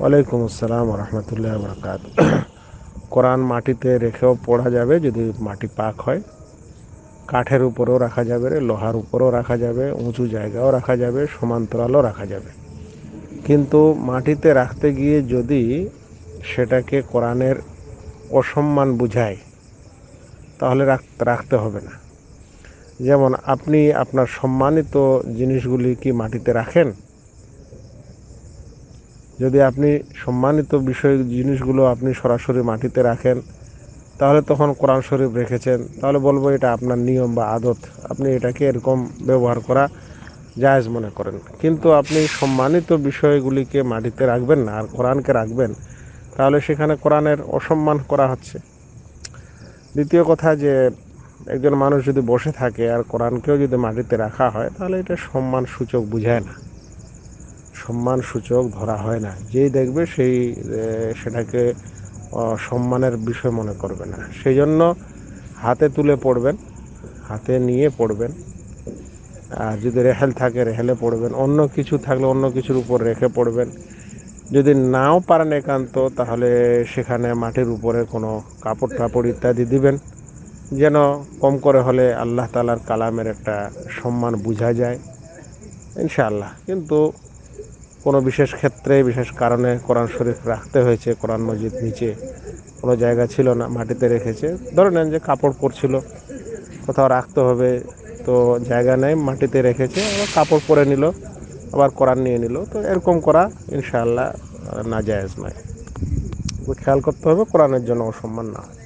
ওয়ালাইকুম আসসালাম রহমতুল্লাহ বরকাত কোরআন মাটিতে রেখেও পড়া যাবে যদি মাটি পাক হয় কাঠের উপরেও রাখা যাবে লোহার উপরেও রাখা যাবে উঁচু জায়গাও রাখা যাবে সমান্তরালও রাখা যাবে কিন্তু মাটিতে রাখতে গিয়ে যদি সেটাকে কোরআনের অসম্মান বুঝায় তাহলে রাখতে হবে না যেমন আপনি আপনার সম্মানিত জিনিসগুলি কি মাটিতে রাখেন যদি আপনি সম্মানিত বিষয় জিনিসগুলো আপনি সরাসরি মাটিতে রাখেন তাহলে তখন কোরআন শরীফ রেখেছেন তাহলে বলবো এটা আপনার নিয়ম বা আদত আপনি এটাকে এরকম ব্যবহার করা জায়জ মনে করেন কিন্তু আপনি সম্মানিত বিষয়গুলিকে মাটিতে রাখবেন না আর কোরআনকে রাখবেন তাহলে সেখানে কোরআনের অসম্মান করা হচ্ছে দ্বিতীয় কথা যে একজন মানুষ যদি বসে থাকে আর কোরআনকেও যদি মাটিতে রাখা হয় তাহলে এটা সম্মান সূচক বুঝায় না সম্মানসূচক ধরা হয় না যেই দেখবে সেই সেটাকে সম্মানের বিষয় মনে করবে না সেই জন্য হাতে তুলে পড়বেন হাতে নিয়ে পড়বেন আর যদি রেহেল থাকে রেহেলে পড়বেন অন্য কিছু থাকলে অন্য কিছুর উপর রেখে পড়বেন যদি নাও পারেন একান্ত তাহলে সেখানে মাটির উপরে কোনো কাপড় টাপড় ইত্যাদি দিবেন যেন কম করে হলে আল্লাহ তালার কালামের একটা সম্মান বোঝা যায় ইনশাআল্লাহ কিন্তু কোনো বিশেষ ক্ষেত্রে বিশেষ কারণে কোরআন শরীফ রাখতে হয়েছে কোরআন মসজিদ নিচে কোনো জায়গা ছিল না মাটিতে রেখেছে ধরে নেন যে কাপড় পরছিল কোথাও রাখতে হবে তো জায়গা নেই মাটিতে রেখেছে আবার কাপড় পরে নিল আবার কোরআন নিয়ে নিল তো এরকম করা ইনশাআল্লাহ জায়জ নয় খেয়াল করতে হবে কোরআনের জন্য অসম্মান না হয়